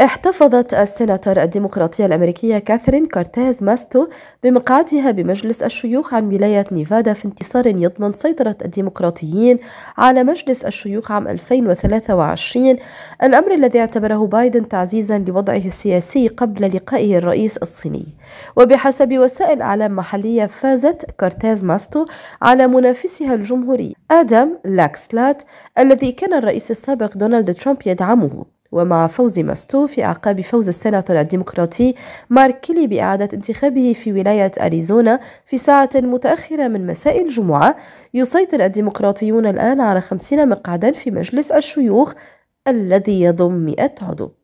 احتفظت السيناتور الديمقراطية الأمريكية كاثرين كارتيز ماستو بمقعدها بمجلس الشيوخ عن ولاية نيفادا في انتصار يضمن سيطرة الديمقراطيين على مجلس الشيوخ عام 2023 الأمر الذي اعتبره بايدن تعزيزا لوضعه السياسي قبل لقائه الرئيس الصيني وبحسب وسائل أعلام محلية فازت كارتيز ماستو على منافسها الجمهوري آدم لاكسلات الذي كان الرئيس السابق دونالد ترامب يدعمه ومع فوز ماستو في أعقاب فوز السناتور الديمقراطي مارك كيلي بإعادة انتخابه في ولاية أريزونا في ساعة متأخرة من مساء الجمعة يسيطر الديمقراطيون الآن على 50 مقعدا في مجلس الشيوخ الذي يضم 100 عضو